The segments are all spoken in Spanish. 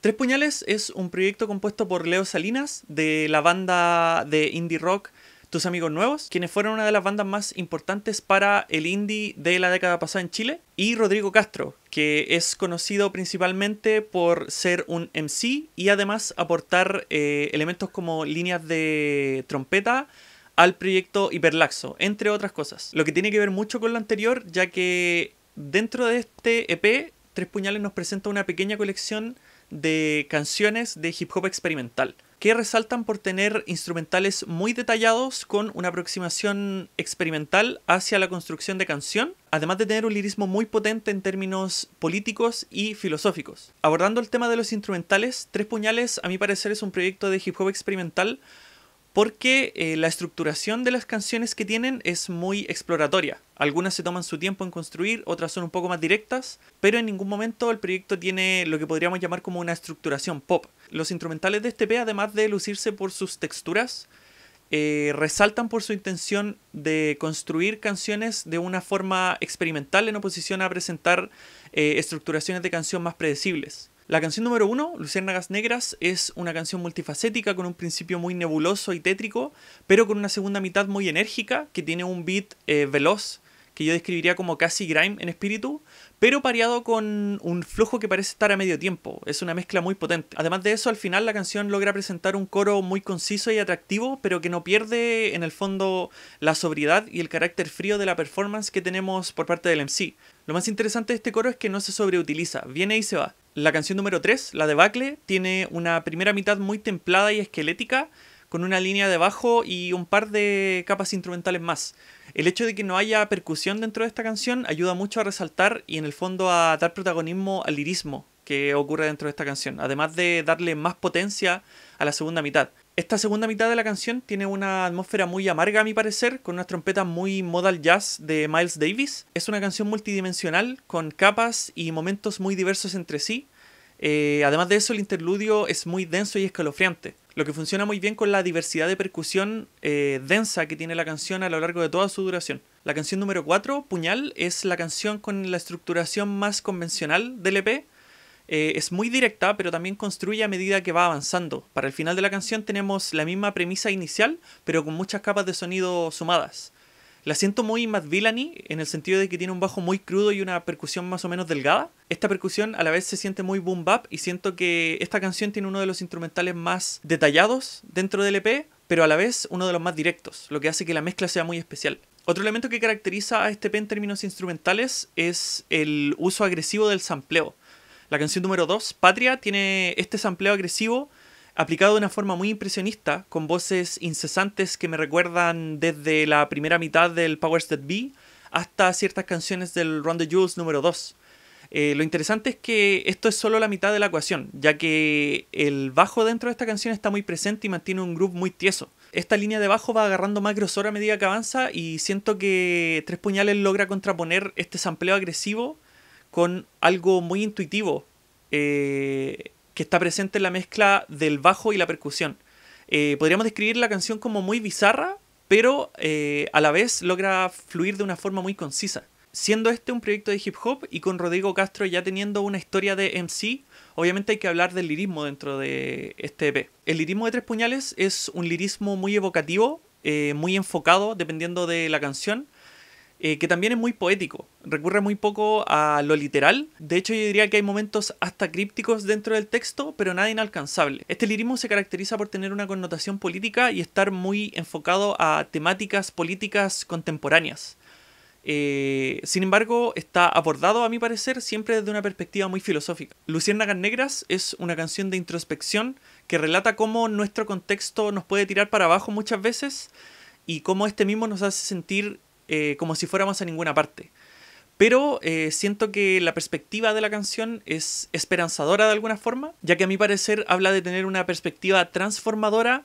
Tres Puñales es un proyecto compuesto por Leo Salinas de la banda de indie rock Tus Amigos Nuevos, quienes fueron una de las bandas más importantes para el indie de la década pasada en Chile, y Rodrigo Castro, que es conocido principalmente por ser un MC y además aportar eh, elementos como líneas de trompeta, al proyecto Hiperlaxo, entre otras cosas. Lo que tiene que ver mucho con lo anterior, ya que dentro de este EP, Tres Puñales nos presenta una pequeña colección de canciones de hip hop experimental, que resaltan por tener instrumentales muy detallados con una aproximación experimental hacia la construcción de canción, además de tener un lirismo muy potente en términos políticos y filosóficos. Abordando el tema de los instrumentales, Tres Puñales a mi parecer es un proyecto de hip hop experimental porque eh, la estructuración de las canciones que tienen es muy exploratoria. Algunas se toman su tiempo en construir, otras son un poco más directas, pero en ningún momento el proyecto tiene lo que podríamos llamar como una estructuración pop. Los instrumentales de este P, además de lucirse por sus texturas, eh, resaltan por su intención de construir canciones de una forma experimental en oposición a presentar eh, estructuraciones de canción más predecibles. La canción número uno, Luciérnagas Negras, es una canción multifacética con un principio muy nebuloso y tétrico, pero con una segunda mitad muy enérgica que tiene un beat eh, veloz que yo describiría como casi grime en espíritu, pero pareado con un flujo que parece estar a medio tiempo. Es una mezcla muy potente. Además de eso, al final la canción logra presentar un coro muy conciso y atractivo, pero que no pierde en el fondo la sobriedad y el carácter frío de la performance que tenemos por parte del MC. Lo más interesante de este coro es que no se sobreutiliza, viene y se va. La canción número 3, la de Bacle, tiene una primera mitad muy templada y esquelética, con una línea de bajo y un par de capas instrumentales más. El hecho de que no haya percusión dentro de esta canción ayuda mucho a resaltar y en el fondo a dar protagonismo al lirismo que ocurre dentro de esta canción, además de darle más potencia a la segunda mitad. Esta segunda mitad de la canción tiene una atmósfera muy amarga a mi parecer, con unas trompetas muy modal jazz de Miles Davis. Es una canción multidimensional, con capas y momentos muy diversos entre sí. Eh, además de eso, el interludio es muy denso y escalofriante, lo que funciona muy bien con la diversidad de percusión eh, densa que tiene la canción a lo largo de toda su duración. La canción número 4, Puñal, es la canción con la estructuración más convencional del EP, eh, es muy directa, pero también construye a medida que va avanzando. Para el final de la canción tenemos la misma premisa inicial, pero con muchas capas de sonido sumadas. La siento muy Mad Villainy, en el sentido de que tiene un bajo muy crudo y una percusión más o menos delgada. Esta percusión a la vez se siente muy boom bap y siento que esta canción tiene uno de los instrumentales más detallados dentro del EP, pero a la vez uno de los más directos, lo que hace que la mezcla sea muy especial. Otro elemento que caracteriza a este EP en términos instrumentales es el uso agresivo del sampleo. La canción número 2, Patria, tiene este sampleo agresivo aplicado de una forma muy impresionista, con voces incesantes que me recuerdan desde la primera mitad del Powers That Be hasta ciertas canciones del Run the Jules número 2. Eh, lo interesante es que esto es solo la mitad de la ecuación, ya que el bajo dentro de esta canción está muy presente y mantiene un groove muy tieso. Esta línea de bajo va agarrando más grosor a medida que avanza y siento que Tres Puñales logra contraponer este sampleo agresivo con algo muy intuitivo eh, que está presente en la mezcla del bajo y la percusión. Eh, podríamos describir la canción como muy bizarra, pero eh, a la vez logra fluir de una forma muy concisa. Siendo este un proyecto de hip hop y con Rodrigo Castro ya teniendo una historia de MC, obviamente hay que hablar del lirismo dentro de este EP. El lirismo de Tres Puñales es un lirismo muy evocativo, muy enfocado, dependiendo de la canción, eh, que también es muy poético, recurre muy poco a lo literal. De hecho, yo diría que hay momentos hasta crípticos dentro del texto, pero nada inalcanzable. Este lirismo se caracteriza por tener una connotación política y estar muy enfocado a temáticas políticas contemporáneas. Eh, sin embargo, está abordado, a mi parecer, siempre desde una perspectiva muy filosófica. Luciérnagas Negras es una canción de introspección que relata cómo nuestro contexto nos puede tirar para abajo muchas veces y cómo este mismo nos hace sentir eh, como si fuéramos a ninguna parte. Pero eh, siento que la perspectiva de la canción es esperanzadora de alguna forma, ya que a mi parecer habla de tener una perspectiva transformadora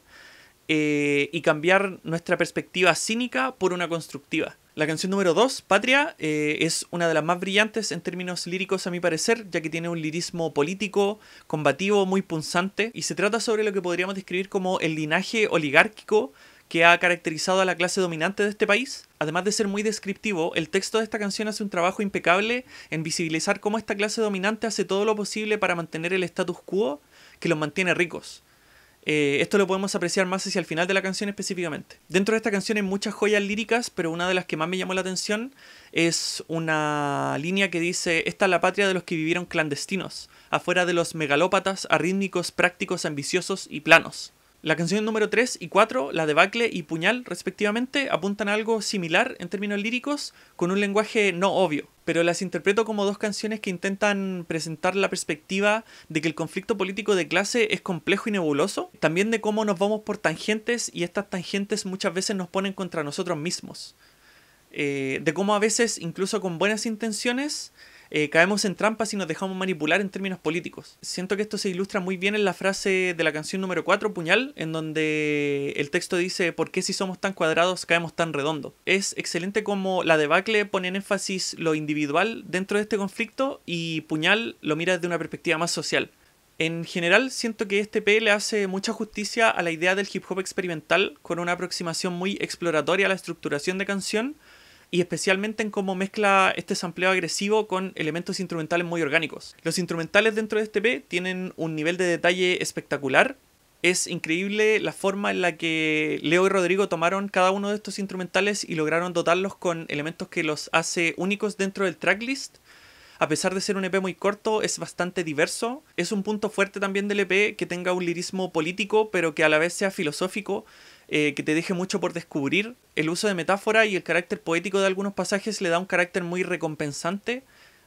eh, y cambiar nuestra perspectiva cínica por una constructiva. La canción número 2, Patria, es una de las más brillantes en términos líricos a mi parecer, ya que tiene un lirismo político, combativo, muy punzante, y se trata sobre lo que podríamos describir como el linaje oligárquico que ha caracterizado a la clase dominante de este país. Además de ser muy descriptivo, el texto de esta canción hace un trabajo impecable en visibilizar cómo esta clase dominante hace todo lo posible para mantener el status quo que los mantiene ricos. Eh, esto lo podemos apreciar más hacia el final de la canción específicamente. Dentro de esta canción hay muchas joyas líricas, pero una de las que más me llamó la atención es una línea que dice, esta es la patria de los que vivieron clandestinos, afuera de los megalópatas, arrítmicos, prácticos, ambiciosos y planos. La canción número 3 y 4, La de Bacle y Puñal, respectivamente, apuntan a algo similar en términos líricos, con un lenguaje no obvio, pero las interpreto como dos canciones que intentan presentar la perspectiva de que el conflicto político de clase es complejo y nebuloso, también de cómo nos vamos por tangentes y estas tangentes muchas veces nos ponen contra nosotros mismos. Eh, de cómo a veces, incluso con buenas intenciones, eh, caemos en trampas y nos dejamos manipular en términos políticos. Siento que esto se ilustra muy bien en la frase de la canción número 4, Puñal, en donde el texto dice, ¿por qué si somos tan cuadrados caemos tan redondos? Es excelente como la debacle pone en énfasis lo individual dentro de este conflicto y Puñal lo mira desde una perspectiva más social. En general, siento que este P le hace mucha justicia a la idea del hip hop experimental con una aproximación muy exploratoria a la estructuración de canción, y especialmente en cómo mezcla este sampleo agresivo con elementos instrumentales muy orgánicos. Los instrumentales dentro de este EP tienen un nivel de detalle espectacular. Es increíble la forma en la que Leo y Rodrigo tomaron cada uno de estos instrumentales y lograron dotarlos con elementos que los hace únicos dentro del tracklist a pesar de ser un EP muy corto, es bastante diverso. Es un punto fuerte también del EP que tenga un lirismo político, pero que a la vez sea filosófico, eh, que te deje mucho por descubrir. El uso de metáfora y el carácter poético de algunos pasajes le da un carácter muy recompensante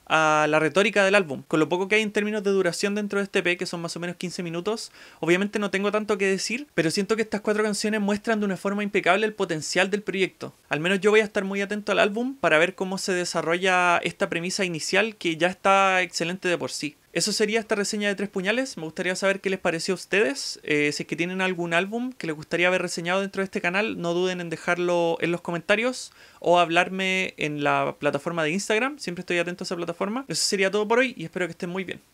a la retórica del álbum. Con lo poco que hay en términos de duración dentro de este P, que son más o menos 15 minutos, obviamente no tengo tanto que decir, pero siento que estas cuatro canciones muestran de una forma impecable el potencial del proyecto. Al menos yo voy a estar muy atento al álbum para ver cómo se desarrolla esta premisa inicial que ya está excelente de por sí. Eso sería esta reseña de Tres Puñales. Me gustaría saber qué les pareció a ustedes. Eh, si es que tienen algún álbum que les gustaría haber reseñado dentro de este canal, no duden en dejarlo en los comentarios o hablarme en la plataforma de Instagram. Siempre estoy atento a esa plataforma. Eso sería todo por hoy y espero que estén muy bien.